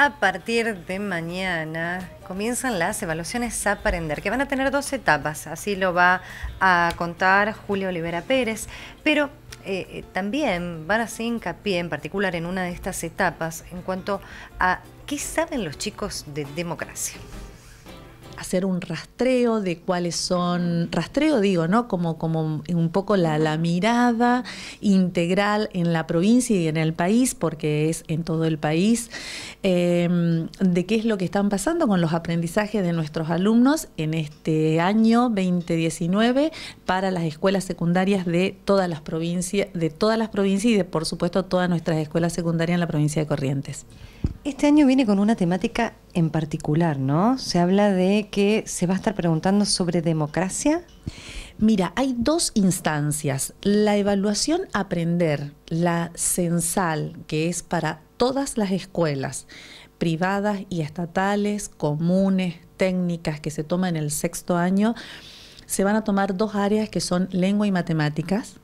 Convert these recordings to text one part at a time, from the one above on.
A partir de mañana comienzan las evaluaciones a aprender, que van a tener dos etapas, así lo va a contar Julio Olivera Pérez, pero eh, eh, también van a hacer hincapié en particular en una de estas etapas en cuanto a qué saben los chicos de democracia hacer un rastreo de cuáles son, rastreo digo, ¿no? Como, como un poco la, mirada integral en la provincia y en el país, porque es en todo el país, em, de qué es lo que están pasando con los aprendizajes de nuestros alumnos en este año 2019 para las escuelas secundarias de todas las provincias, de todas las provincias y de por supuesto todas nuestras escuelas secundarias en la provincia de Corrientes. Este año viene con una temática en particular, ¿no? Se habla de que se va a estar preguntando sobre democracia. Mira, hay dos instancias. La evaluación aprender, la censal, que es para todas las escuelas privadas y estatales, comunes, técnicas que se toma en el sexto año, se van a tomar dos áreas que son lengua y matemáticas,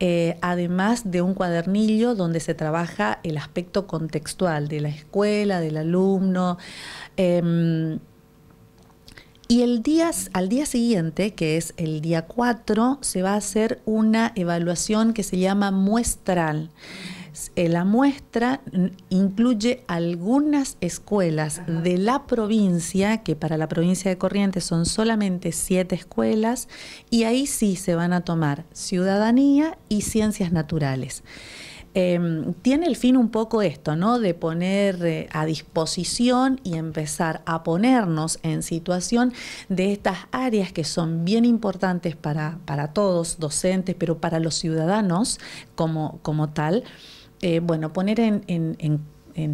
eh, además de un cuadernillo donde se trabaja el aspecto contextual de la escuela, del alumno. Em, y el día, al día siguiente, que es el día 4, se va a hacer una evaluación que se llama muestral. Eh, la muestra incluye algunas escuelas de la provincia, que para la provincia de Corrientes son solamente siete escuelas, y ahí sí se van a tomar ciudadanía y ciencias naturales. Em, tiene el fin un poco esto, ¿no? De poner eh, a disposición y empezar a ponernos en situación de estas áreas que son bien importantes para, para todos, docentes, pero para los ciudadanos como tal. Eh, bueno, poner en,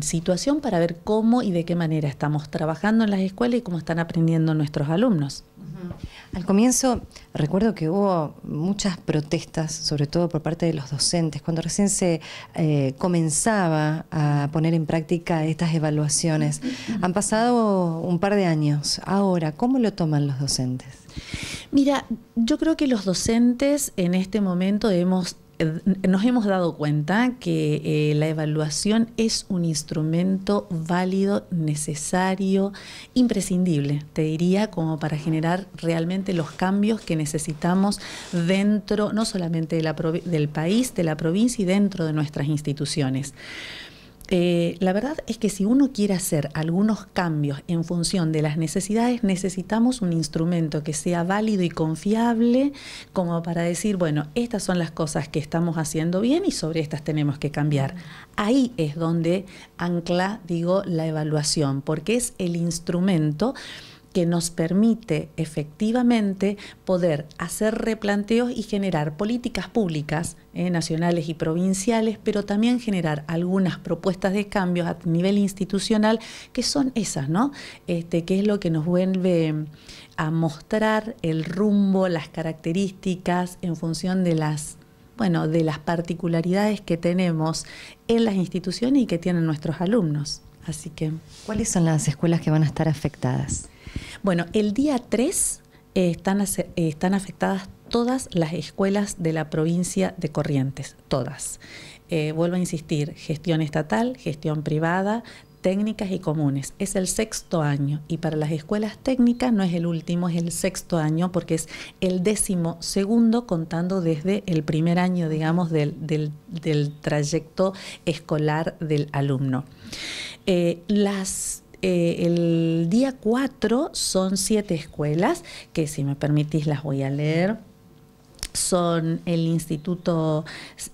situación para ver cómo y de qué manera estamos trabajando en las escuelas y cómo están aprendiendo nuestros alumnos. Al comienzo, recuerdo que hubo muchas protestas, sobre todo por parte de los docentes, cuando recién se eh, comenzaba a poner en práctica estas evaluaciones. Han pasado un par de años. Ahora, ¿cómo lo toman los docentes? Mira, yo creo que los docentes en este momento hemos eh, nos hemos dado cuenta que eh, la evaluación es un instrumento válido, necesario, imprescindible, te diría, como para generar realmente los cambios que necesitamos dentro, no solamente del país, de la provincia y dentro de nuestras instituciones. Eh, la verdad es que si uno quiere hacer algunos cambios en función de las necesidades, necesitamos un instrumento que sea válido y confiable como para decir, bueno, estas son las cosas que estamos haciendo bien y sobre estas tenemos que cambiar. Ahí es donde ancla, digo, la evaluación, porque es el instrumento que nos permite efectivamente poder hacer replanteos y generar políticas públicas eh, nacionales y provinciales, pero también generar algunas propuestas de cambios a nivel institucional que son esas, ¿no? Este, que es lo que nos vuelve a mostrar el rumbo, las características en función de las bueno, de las particularidades que tenemos en las instituciones y que tienen nuestros alumnos. Así que. ¿Cuáles son las escuelas que van a estar afectadas? Bueno, el día 3 eh, eh, están, afectadas todas las escuelas de la provincia de Corrientes, todas. Eh, vuelvo a insistir, gestión estatal, gestión privada, técnicas y comunes. Es el sexto año y para las escuelas técnicas no es el último, es el sexto año porque es el décimo segundo contando desde el primer año, digamos, del, trayecto escolar del alumno. las eh, el día 4 son siete escuelas, que si me permitís las voy a leer son el Instituto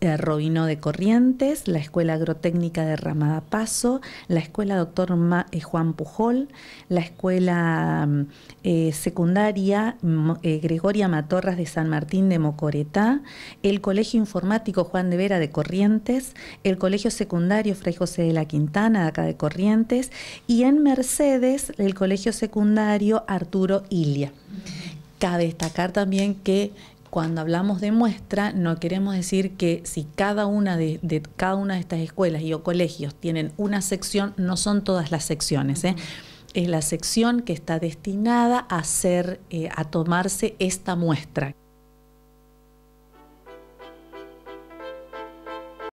eh, de Corrientes, la Escuela Agrotécnica de Ramada Paso, la Escuela Doctor eh, Juan Pujol, la Escuela mm, eh, Secundaria mm, eh, Gregoria Matorras de San Martín de Mocoretá, el Colegio Informático Juan de Vera de Corrientes, el Colegio Secundario Fray José de la Quintana, de acá de Corrientes, y en Mercedes el Colegio Secundario Arturo Ilia. Cabe destacar también que cuando hablamos de muestra, no queremos decir que si cada una de, cada una de estas escuelas y o colegios tienen una sección, no son todas las secciones. ¿eh? Es la sección que está destinada a, ser eh, a tomarse esta muestra.